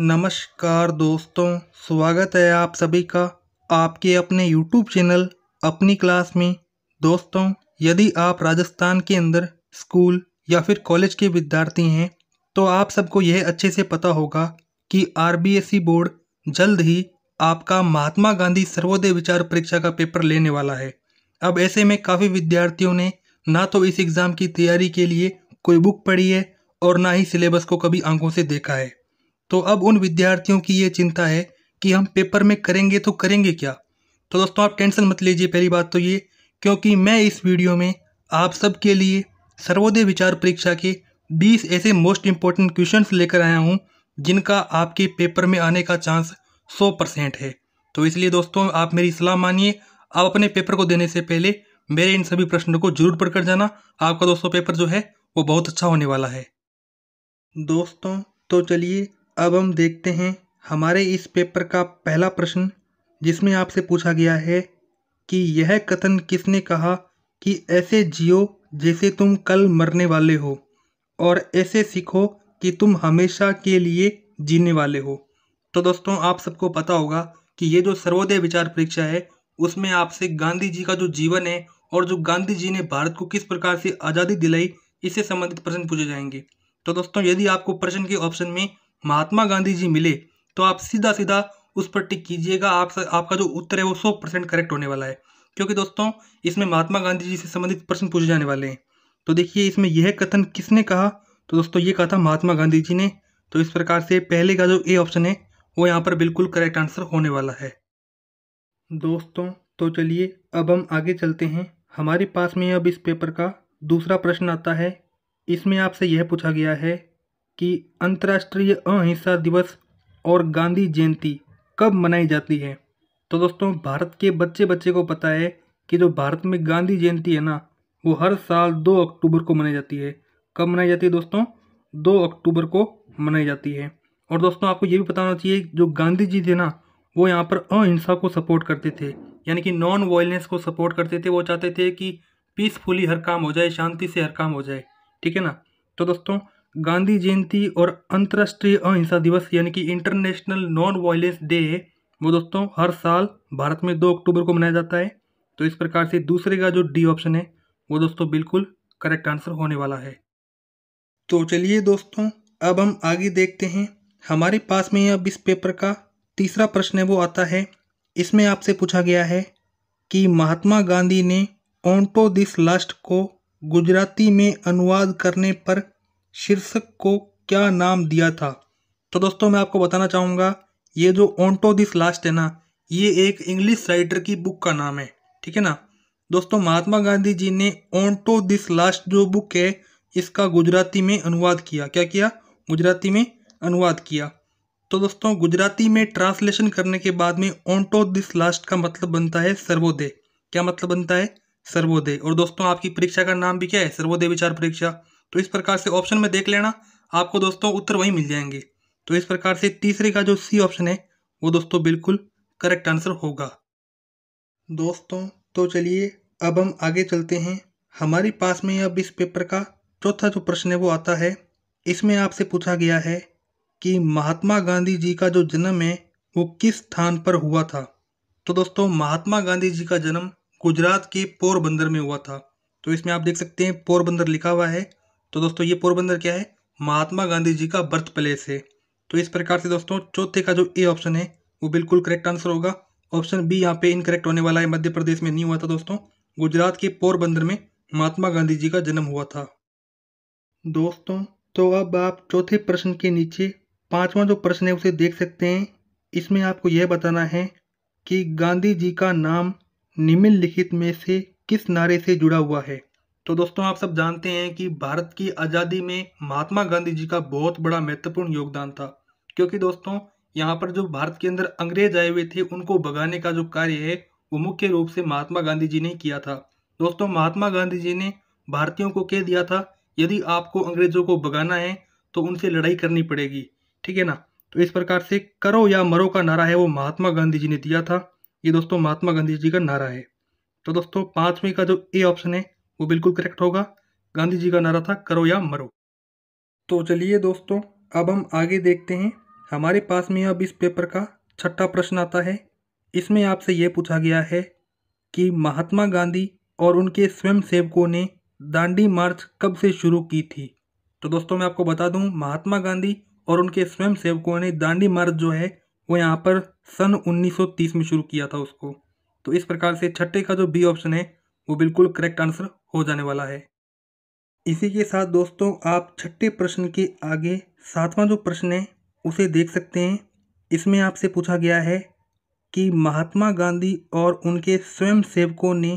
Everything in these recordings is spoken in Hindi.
नमस्कार दोस्तों स्वागत है आप सभी का आपके अपने YouTube चैनल अपनी क्लास में दोस्तों यदि आप राजस्थान के अंदर स्कूल या फिर कॉलेज के विद्यार्थी हैं तो आप सबको यह अच्छे से पता होगा कि आर बोर्ड e जल्द ही आपका महात्मा गांधी सर्वोदय विचार परीक्षा का पेपर लेने वाला है अब ऐसे में काफ़ी विद्यार्थियों ने ना तो इस एग्ज़ाम की तैयारी के लिए कोई बुक पढ़ी है और ना ही सिलेबस को कभी आंखों से देखा है तो अब उन विद्यार्थियों की ये चिंता है कि हम पेपर में करेंगे तो करेंगे क्या तो दोस्तों आप टेंशन मत लीजिए पहली बात तो ये क्योंकि मैं इस वीडियो में आप सबके लिए सर्वोदय विचार परीक्षा के 20 ऐसे मोस्ट इंपॉर्टेंट क्वेश्चंस लेकर आया हूँ जिनका आपके पेपर में आने का चांस 100 परसेंट है तो इसलिए दोस्तों आप मेरी सलाह मानिए आप अपने पेपर को देने से पहले मेरे इन सभी प्रश्नों को जरूर पढ़कर जाना आपका दोस्तों पेपर जो है वो बहुत अच्छा होने वाला है दोस्तों तो चलिए अब हम देखते हैं हमारे इस पेपर का पहला प्रश्न जिसमें आपसे पूछा गया है कि यह कथन किसने कहा कि ऐसे जियो जैसे तुम कल मरने वाले हो और ऐसे सीखो कि तुम हमेशा के लिए जीने वाले हो तो दोस्तों आप सबको पता होगा कि ये जो सर्वोदय विचार परीक्षा है उसमें आपसे गांधी जी का जो जीवन है और जो गांधी जी ने भारत को किस प्रकार से आज़ादी दिलाई इससे संबंधित प्रश्न पूछे जाएंगे तो दोस्तों यदि आपको प्रश्न के ऑप्शन में महात्मा गांधी जी मिले तो आप सीधा सीधा उस पर टिक कीजिएगा आप आपका जो उत्तर है वो सौ परसेंट करेक्ट होने वाला है क्योंकि दोस्तों इसमें महात्मा गांधी जी से संबंधित प्रश्न पूछे जाने वाले हैं तो देखिए इसमें यह कथन किसने कहा तो दोस्तों ये कहा था महात्मा गांधी जी ने तो इस प्रकार से पहले का जो ए ऑप्शन है वो यहाँ पर बिल्कुल करेक्ट आंसर होने वाला है दोस्तों तो चलिए अब हम आगे चलते हैं हमारे पास में अब इस पेपर का दूसरा प्रश्न आता है इसमें आपसे यह पूछा गया है कि अंतर्राष्ट्रीय अहिंसा दिवस और गांधी जयंती कब मनाई जाती है तो दोस्तों भारत के बच्चे बच्चे को पता है कि जो भारत में गांधी जयंती है ना वो हर साल दो अक्टूबर को मनाई जाती है कब मनाई जाती है दोस्तों दो अक्टूबर को मनाई जाती है और दोस्तों आपको ये भी पता होना चाहिए जो गांधी जी थे ना वो यहाँ पर अहिंसा को सपोर्ट करते थे यानी कि नॉन वायलेंस को सपोर्ट करते थे वो चाहते थे कि पीसफुली हर काम हो जाए शांति से हर काम हो जाए ठीक है ना तो दोस्तों गांधी जयंती और अंतर्राष्ट्रीय अहिंसा दिवस यानी कि इंटरनेशनल नॉन वायलेंस डे वो दोस्तों हर साल भारत में दो अक्टूबर को मनाया जाता है तो इस प्रकार से दूसरे का जो डी ऑप्शन है वो दोस्तों बिल्कुल करेक्ट आंसर होने वाला है तो चलिए दोस्तों अब हम आगे देखते हैं हमारे पास में अब इस पेपर का तीसरा प्रश्न है वो आता है इसमें आपसे पूछा गया है कि महात्मा गांधी ने ऑन्टो दिस लास्ट को गुजराती में अनुवाद करने पर शीर्षक को क्या नाम दिया था तो दोस्तों मैं आपको बताना चाहूँगा ये जो ऑनटो दिस लास्ट है ना ये एक इंग्लिश राइटर की बुक का नाम है ठीक है ना दोस्तों महात्मा गांधी जी ने ऑनटो दिस लास्ट जो बुक है इसका गुजराती में अनुवाद किया क्या किया गुजराती में अनुवाद किया तो दोस्तों गुजराती में ट्रांसलेशन करने के बाद में ऑनटो दिस लास्ट का मतलब बनता है सर्वोदय क्या मतलब बनता है सर्वोदय और दोस्तों आपकी परीक्षा का नाम भी क्या है सर्वोदय विचार परीक्षा तो इस प्रकार से ऑप्शन में देख लेना आपको दोस्तों उत्तर वही मिल जाएंगे तो इस प्रकार से तीसरे का जो सी ऑप्शन है वो दोस्तों बिल्कुल करेक्ट आंसर होगा दोस्तों तो चलिए अब हम आगे चलते हैं हमारे पास में अब इस पेपर का चौथा जो प्रश्न है वो आता है इसमें आपसे पूछा गया है कि महात्मा गांधी जी का जो जन्म है वो किस स्थान पर हुआ था तो दोस्तों महात्मा गांधी जी का जन्म गुजरात के पोरबंदर में हुआ था तो इसमें आप देख सकते हैं पोरबंदर लिखा हुआ है तो दोस्तों ये पोरबंदर क्या है महात्मा गांधी जी का बर्थ प्लेस है तो इस प्रकार से दोस्तों चौथे का जो ए ऑप्शन है वो बिल्कुल करेक्ट आंसर होगा ऑप्शन बी यहाँ पे इनकरेक्ट होने वाला है मध्य प्रदेश में नहीं हुआ था दोस्तों गुजरात के पोरबंदर में महात्मा गांधी जी का जन्म हुआ था दोस्तों तो अब आप चौथे प्रश्न के नीचे पांचवा जो प्रश्न है उसे देख सकते हैं इसमें आपको यह बताना है कि गांधी जी का नाम निम्नलिखित में से किस नारे से जुड़ा हुआ है तो दोस्तों आप सब जानते हैं कि भारत की आज़ादी में महात्मा गांधी जी का बहुत बड़ा महत्वपूर्ण योगदान था क्योंकि दोस्तों यहाँ पर जो भारत के अंदर अंग्रेज आए हुए थे उनको भगाने का जो कार्य है वो मुख्य रूप से महात्मा गांधी जी ने किया था दोस्तों महात्मा गांधी जी ने भारतीयों को कह दिया था यदि आपको अंग्रेजों को भगाना है तो उनसे लड़ाई करनी पड़ेगी ठीक है ना तो इस प्रकार से करो या मरो का नारा है वो महात्मा गांधी जी ने दिया था ये दोस्तों महात्मा गांधी जी का नारा है तो दोस्तों पाँचवें का जो ए ऑप्शन है वो बिल्कुल करेक्ट होगा गांधी जी का नारा था करो या मरो तो चलिए दोस्तों अब हम आगे देखते हैं हमारे पास में अब इस पेपर का छठा प्रश्न आता है इसमें आपसे ये पूछा गया है कि महात्मा गांधी और उनके स्वयं सेवकों ने दांडी मार्च कब से शुरू की थी तो दोस्तों मैं आपको बता दूं महात्मा गांधी और उनके स्वयं सेवकों ने दांडी मार्च जो है वो यहाँ पर सन 1930 में शुरू किया था उसको तो इस प्रकार से छठे का जो बी ऑप्शन है वो बिल्कुल करेक्ट आंसर हो जाने वाला है इसी के साथ दोस्तों आप छठे प्रश्न के आगे सातवां जो प्रश्न है उसे देख सकते हैं इसमें आपसे पूछा गया है कि महात्मा गांधी और उनके स्वयं सेवकों ने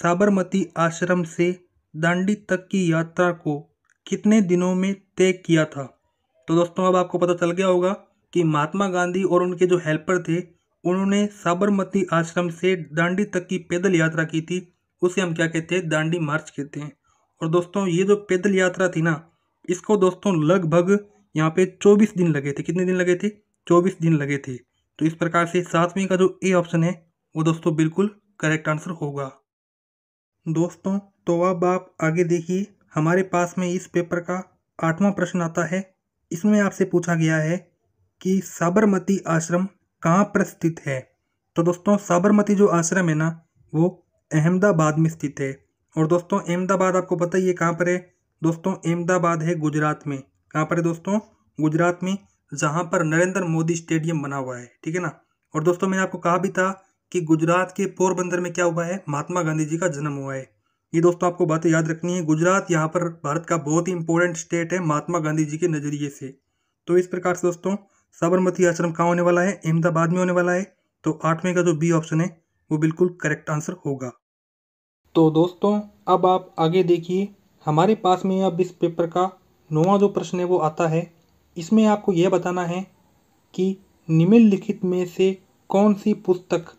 साबरमती आश्रम से दांडी तक की यात्रा को कितने दिनों में तय किया था तो दोस्तों अब आपको पता चल गया होगा कि महात्मा गांधी और उनके जो हेल्पर थे उन्होंने साबरमती आश्रम से दांडी तक की पैदल यात्रा की थी उसे हम क्या कहते हैं दांडी मार्च कहते हैं और दोस्तों ये जो पैदल यात्रा थी ना इसको दोस्तों लगभग यहाँ पे 24 दिन लगे थे कितने दिन लगे थे 24 दिन लगे थे तो इस प्रकार से सातवीं का जो ए ऑप्शन है वो दोस्तों बिल्कुल करेक्ट आंसर होगा दोस्तों तो अब आप आगे देखिए हमारे पास में इस पेपर का आठवां प्रश्न आता है इसमें आपसे पूछा गया है कि साबरमती आश्रम कहाँ पर स्थित है तो दोस्तों साबरमती जो आश्रम है ना वो अहमदाबाद में स्थित है और दोस्तों अहमदाबाद आपको पता ही है कहाँ पर है दोस्तों अहमदाबाद है गुजरात में कहाँ पर है दोस्तों गुजरात में जहाँ पर नरेंद्र मोदी स्टेडियम बना हुआ है ठीक है ना और दोस्तों मैंने आपको कहा भी था कि गुजरात के पोरबंदर में क्या हुआ है महात्मा गांधी जी का जन्म हुआ है ये दोस्तों आपको बातें याद रखनी है गुजरात यहाँ पर भारत का बहुत ही इंपॉर्टेंट स्टेट है महात्मा गांधी जी के नज़रिए से तो इस प्रकार से दोस्तों साबरमती आश्रम कहाँ होने वाला है अहमदाबाद में होने वाला है तो आठवें का जो बी ऑप्शन है वो बिल्कुल करेक्ट आंसर होगा तो दोस्तों अब आप आगे देखिए हमारे पास में अब इस पेपर का नवा जो प्रश्न है वो आता है इसमें आपको यह बताना है कि निम्नलिखित में से कौन सी पुस्तक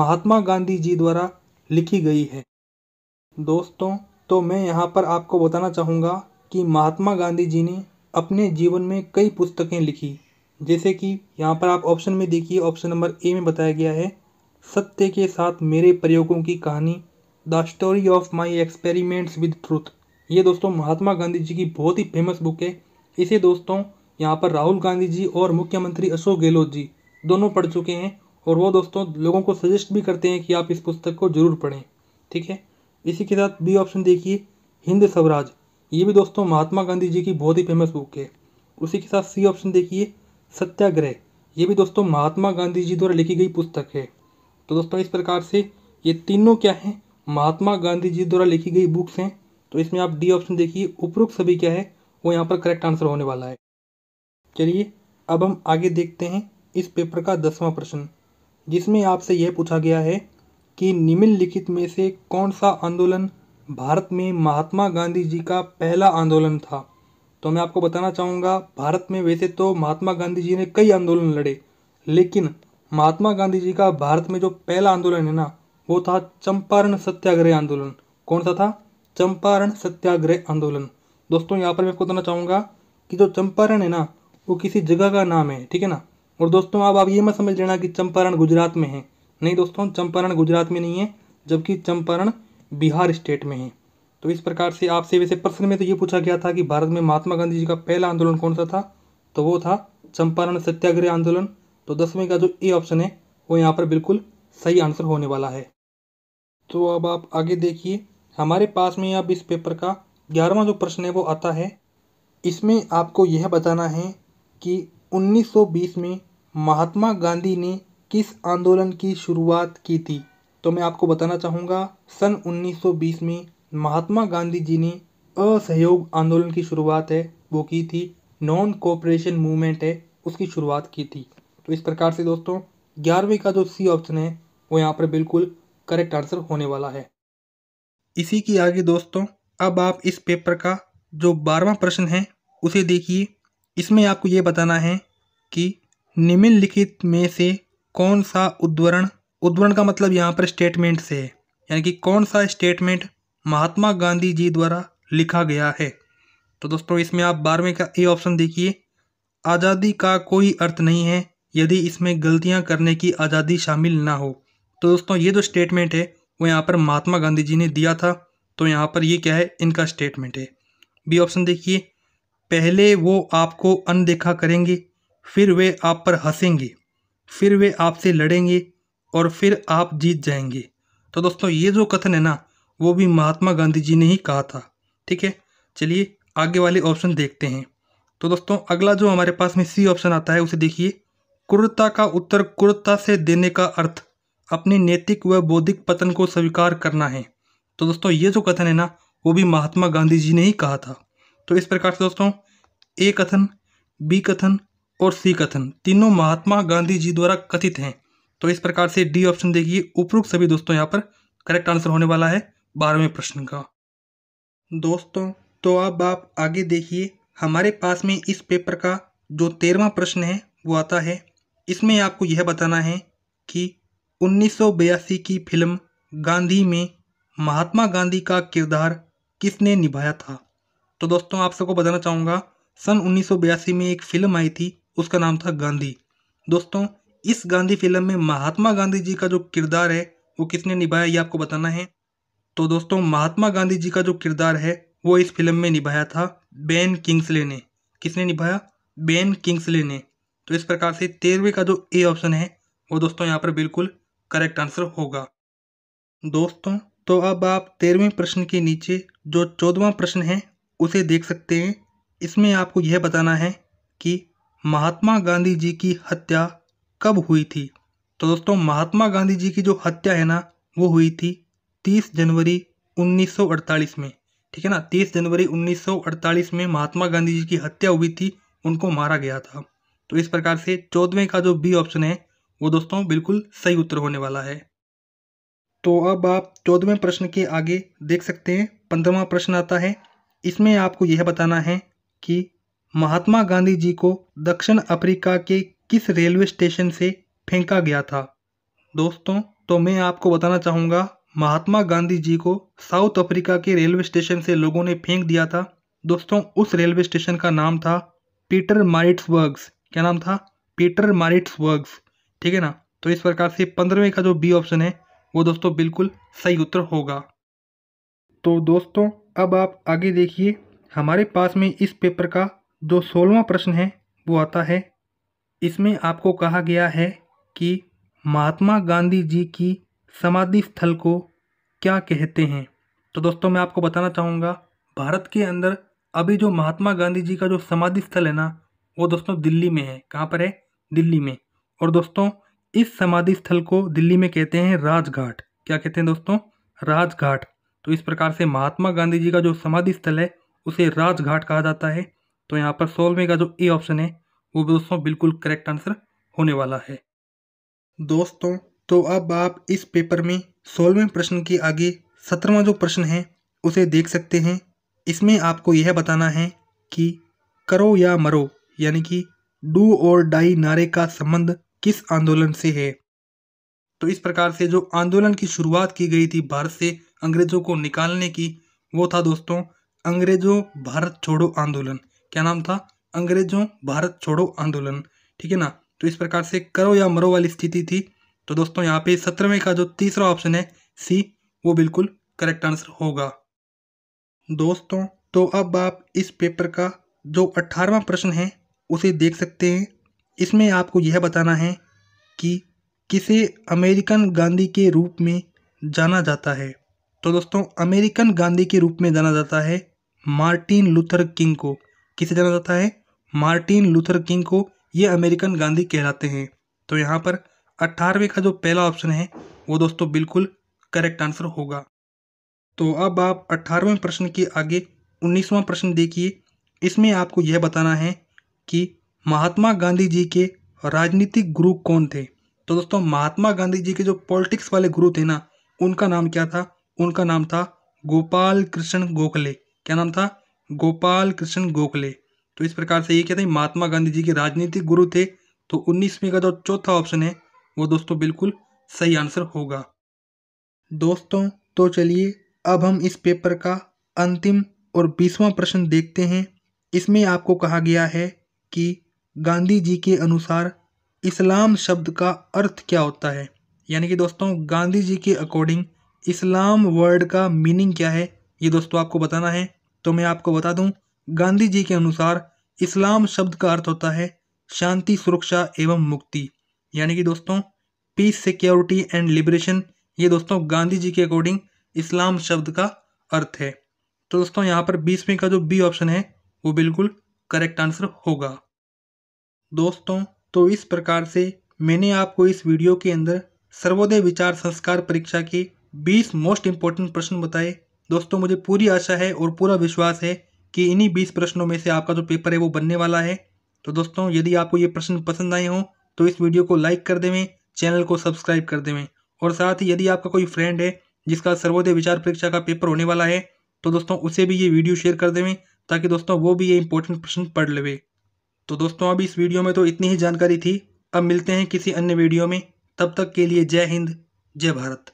महात्मा गांधी जी द्वारा लिखी गई है दोस्तों तो मैं यहाँ पर आपको बताना चाहूँगा कि महात्मा गांधी जी ने अपने जीवन में कई पुस्तकें लिखी जैसे कि यहाँ पर आप ऑप्शन में देखिए ऑप्शन नंबर ए में बताया गया है सत्य के साथ मेरे प्रयोगों की कहानी the story of my experiments with truth ये दोस्तों महात्मा गांधी जी की बहुत ही फेमस बुक है इसे दोस्तों यहाँ पर राहुल गांधी जी और मुख्यमंत्री अशोक गहलोत जी दोनों पढ़ चुके हैं और वो दोस्तों लोगों को सजेस्ट भी करते हैं कि आप इस पुस्तक को जरूर पढ़ें ठीक है इसी के साथ बी ऑप्शन देखिए हिंद स्वराज ये भी दोस्तों महात्मा गांधी जी की बहुत ही फेमस बुक है उसी के साथ सी ऑप्शन देखिए सत्याग्रह ये भी दोस्तों महात्मा गांधी जी द्वारा लिखी गई पुस्तक है तो दोस्तों इस प्रकार से ये तीनों क्या हैं महात्मा गांधी जी द्वारा लिखी गई बुक्स हैं तो इसमें आप डी ऑप्शन देखिए उपरोक्त सभी क्या है वो यहाँ पर करेक्ट आंसर होने वाला है चलिए अब हम आगे देखते हैं इस पेपर का दसवां प्रश्न जिसमें आपसे यह पूछा गया है कि निम्नलिखित में से कौन सा आंदोलन भारत में महात्मा गांधी जी का पहला आंदोलन था तो मैं आपको बताना चाहूँगा भारत में वैसे तो महात्मा गांधी जी ने कई आंदोलन लड़े लेकिन महात्मा गांधी जी का भारत में जो पहला आंदोलन है ना वो था चंपारण सत्याग्रह आंदोलन कौन सा था चंपारण सत्याग्रह आंदोलन दोस्तों यहाँ पर मैं आपको बताना चाहूँगा कि जो चंपारण है ना वो किसी जगह का नाम है ठीक है ना और दोस्तों अब आप ये मत समझ लेना कि चंपारण गुजरात में है नहीं दोस्तों चंपारण गुजरात में नहीं है जबकि चंपारण बिहार स्टेट में है तो इस प्रकार से आपसे वैसे प्रश्न में तो ये पूछा गया था कि भारत में महात्मा गांधी जी का पहला आंदोलन कौन सा था तो वो था चंपारण सत्याग्रह आंदोलन तो दसवें का जो ए ऑप्शन है वो यहाँ पर बिल्कुल सही आंसर होने वाला है तो अब आप आगे देखिए हमारे पास में अब इस पेपर का ग्यारहवा जो प्रश्न है वो आता है इसमें आपको यह बताना है कि 1920 में महात्मा गांधी ने किस आंदोलन की शुरुआत की थी तो मैं आपको बताना चाहूँगा सन 1920 में महात्मा गांधी जी ने असहयोग आंदोलन की शुरुआत है वो की थी नॉन कोऑपरेशन मूवमेंट है उसकी शुरुआत की थी तो इस प्रकार से दोस्तों ग्यारहवीं का जो सी ऑप्शन है वो यहाँ पर बिल्कुल करेक्ट आंसर होने वाला है इसी की आगे दोस्तों अब आप इस पेपर का जो बारवा प्रश्न है उसे देखिए इसमें आपको ये बताना है कि निम्नलिखित में से कौन सा उद्वरण उद्धरण का मतलब यहाँ पर स्टेटमेंट से है यानी कि कौन सा स्टेटमेंट महात्मा गांधी जी द्वारा लिखा गया है तो दोस्तों इसमें आप बारहवें का ए ऑप्शन देखिए आज़ादी का कोई अर्थ नहीं है यदि इसमें गलतियां करने की आज़ादी शामिल ना हो तो दोस्तों ये जो स्टेटमेंट है वो यहाँ पर महात्मा गांधी जी ने दिया था तो यहाँ पर ये क्या है इनका स्टेटमेंट है बी ऑप्शन देखिए पहले वो आपको अनदेखा करेंगे फिर वे आप पर हंसेंगे फिर वे आपसे लड़ेंगे और फिर आप जीत जाएंगे तो दोस्तों ये जो कथन है ना वो भी महात्मा गांधी जी ने ही कहा था ठीक है चलिए आगे वाले ऑप्शन देखते हैं तो दोस्तों अगला जो हमारे पास में सी ऑप्शन आता है उसे देखिए क्रूरता का उत्तर क्रूरता से देने का अर्थ अपने नैतिक व बौद्धिक पतन को स्वीकार करना है तो दोस्तों ये जो कथन है ना वो भी महात्मा गांधी जी ने ही कहा था तो इस प्रकार से दोस्तों ए कथन बी कथन और सी कथन तीनों महात्मा गांधी जी द्वारा कथित हैं तो इस प्रकार से डी ऑप्शन देखिए उपरोक्त सभी दोस्तों यहाँ पर करेक्ट आंसर होने वाला है बारहवें प्रश्न का दोस्तों तो अब आप आगे देखिए हमारे पास में इस पेपर का जो तेरहवा प्रश्न है वो आता है इसमें आपको यह बताना है कि उन्नीस सौ बयासी की फिल्म गांधी में महात्मा गांधी का किरदार किसने निभाया था तो दोस्तों आप सबको बताना चाहूँगा सन उन्नीस सौ बयासी में एक फिल्म आई थी उसका नाम था गांधी दोस्तों इस गांधी फिल्म में महात्मा गांधी जी का जो किरदार है वो किसने निभाया ये आपको बताना है तो दोस्तों महात्मा गांधी जी का जो किरदार है वो इस फिल्म में निभाया था बेन किंग्सले ने किसने निभाया बेन किंग्सले ने तो इस प्रकार से तेरहवें का जो ए ऑप्शन है वो दोस्तों यहाँ पर बिल्कुल करेक्ट आंसर होगा दोस्तों तो अब आप तेरहवें प्रश्न के नीचे जो चौदवा प्रश्न है उसे देख सकते हैं इसमें आपको यह बताना है कि महात्मा गांधी जी की हत्या कब हुई थी तो दोस्तों महात्मा गांधी जी की जो हत्या है ना वो हुई थी 30 जनवरी 1948 में ठीक है ना 30 जनवरी 1948 में महात्मा गांधी जी की हत्या हुई थी उनको मारा गया था तो इस प्रकार से चौदवें का जो बी ऑप्शन है वो दोस्तों बिल्कुल सही उत्तर होने वाला है तो अब आप चौदहवें प्रश्न के आगे देख सकते हैं पंद्रहवा प्रश्न आता है इसमें आपको यह बताना है कि महात्मा गांधी जी को दक्षिण अफ्रीका के किस रेलवे स्टेशन से फेंका गया था दोस्तों तो मैं आपको बताना चाहूँगा महात्मा गांधी जी को साउथ अफ्रीका के रेलवे स्टेशन से लोगों ने फेंक दिया था दोस्तों उस रेलवे स्टेशन का नाम था पीटर मारिट्स क्या नाम था पीटर मारिट्स ठीक है ना तो इस प्रकार से पंद्रहवें का जो बी ऑप्शन है वो दोस्तों बिल्कुल सही उत्तर होगा तो दोस्तों अब आप आगे देखिए हमारे पास में इस पेपर का जो सोलवा प्रश्न है वो आता है इसमें आपको कहा गया है कि महात्मा गांधी जी की समाधि स्थल को क्या कहते हैं तो दोस्तों मैं आपको बताना चाहूँगा भारत के अंदर अभी जो महात्मा गांधी जी का जो समाधि स्थल है ना वो दोस्तों दिल्ली में है कहाँ पर है दिल्ली में और दोस्तों इस समाधि स्थल को दिल्ली में कहते हैं राजघाट क्या कहते हैं दोस्तों राजघाट तो इस प्रकार से महात्मा गांधी जी का जो समाधि स्थल है उसे राजघाट कहा जाता है तो यहाँ पर सोलवे का जो ए ऑप्शन है वो दोस्तों बिल्कुल करेक्ट आंसर होने वाला है दोस्तों तो अब आप इस पेपर में सोलहवें प्रश्न के आगे सत्रहवा जो प्रश्न है उसे देख सकते हैं इसमें आपको यह बताना है कि करो या मरो यानी कि डू और डाई नारे का संबंध किस आंदोलन से है तो इस प्रकार से जो आंदोलन की शुरुआत की गई थी भारत से अंग्रेजों को निकालने की वो था दोस्तों अंग्रेजों भारत छोड़ो आंदोलन क्या नाम था अंग्रेजों भारत छोड़ो आंदोलन ठीक है ना तो इस प्रकार से करो या मरो वाली स्थिति थी तो दोस्तों यहाँ पे सत्रहवें का जो तीसरा ऑप्शन है सी वो बिल्कुल करेक्ट आंसर होगा दोस्तों तो अब आप इस पेपर का जो अट्ठारवा प्रश्न है उसे देख सकते हैं इसमें आपको यह बताना है कि किसे अमेरिकन गांधी के रूप में जाना जाता है तो दोस्तों अमेरिकन गांधी के रूप में जाना जाता है मार्टिन लूथर किंग को किसे जाना जाता है मार्टिन लूथर किंग को ये अमेरिकन गांधी कहलाते हैं तो यहाँ पर अट्ठारहवें का जो पहला ऑप्शन है वो दोस्तों बिल्कुल करेक्ट आंसर होगा तो अब आप अट्ठारहवें प्रश्न के आगे उन्नीसवां प्रश्न देखिए इसमें आपको यह बताना है कि महात्मा गांधी जी के राजनीतिक गुरु कौन थे तो दोस्तों महात्मा गांधी जी के जो पॉलिटिक्स वाले गुरु थे ना उनका नाम क्या था उनका नाम था गोपाल कृष्ण गोखले क्या नाम था गोपाल कृष्ण गोखले तो इस प्रकार से ये क्या था महात्मा गांधी जी के राजनीतिक गुरु थे तो उन्नीसवीं का जो चौथा ऑप्शन है वो दोस्तों बिल्कुल सही आंसर होगा दोस्तों तो चलिए अब हम इस पेपर का अंतिम और बीसवां प्रश्न देखते हैं इसमें आपको कहा गया है कि गांधी जी के अनुसार इस्लाम शब्द का अर्थ क्या होता है यानी कि दोस्तों गांधी जी के अकॉर्डिंग इस्लाम वर्ड का मीनिंग क्या है ये दोस्तों आपको बताना है तो मैं आपको बता दूं गांधी जी के अनुसार इस्लाम शब्द का अर्थ होता है शांति सुरक्षा एवं मुक्ति यानी कि दोस्तों पीस सिक्योरिटी एंड लिबरेशन ये दोस्तों गांधी जी के अकॉर्डिंग इस्लाम शब्द का अर्थ है तो दोस्तों यहाँ पर बीसवें का जो बी ऑप्शन है वो बिल्कुल करेक्ट आंसर होगा दोस्तों तो इस प्रकार से मैंने आपको इस वीडियो के अंदर सर्वोदय विचार संस्कार परीक्षा के 20 मोस्ट इम्पोर्टेंट प्रश्न बताए दोस्तों मुझे पूरी आशा है और पूरा विश्वास है कि इन्हीं 20 प्रश्नों में से आपका जो पेपर है वो बनने वाला है तो दोस्तों यदि आपको ये प्रश्न पसंद आए हों तो इस वीडियो को लाइक कर देवें चैनल को सब्सक्राइब कर देवें और साथ ही यदि आपका कोई फ्रेंड है जिसका सर्वोदय विचार परीक्षा का पेपर होने वाला है तो दोस्तों उसे भी ये वीडियो शेयर कर देवें ताकि दोस्तों वो भी ये इम्पोर्टेंट प्रश्न पढ़ लेवे तो दोस्तों अभी इस वीडियो में तो इतनी ही जानकारी थी अब मिलते हैं किसी अन्य वीडियो में तब तक के लिए जय हिंद जय भारत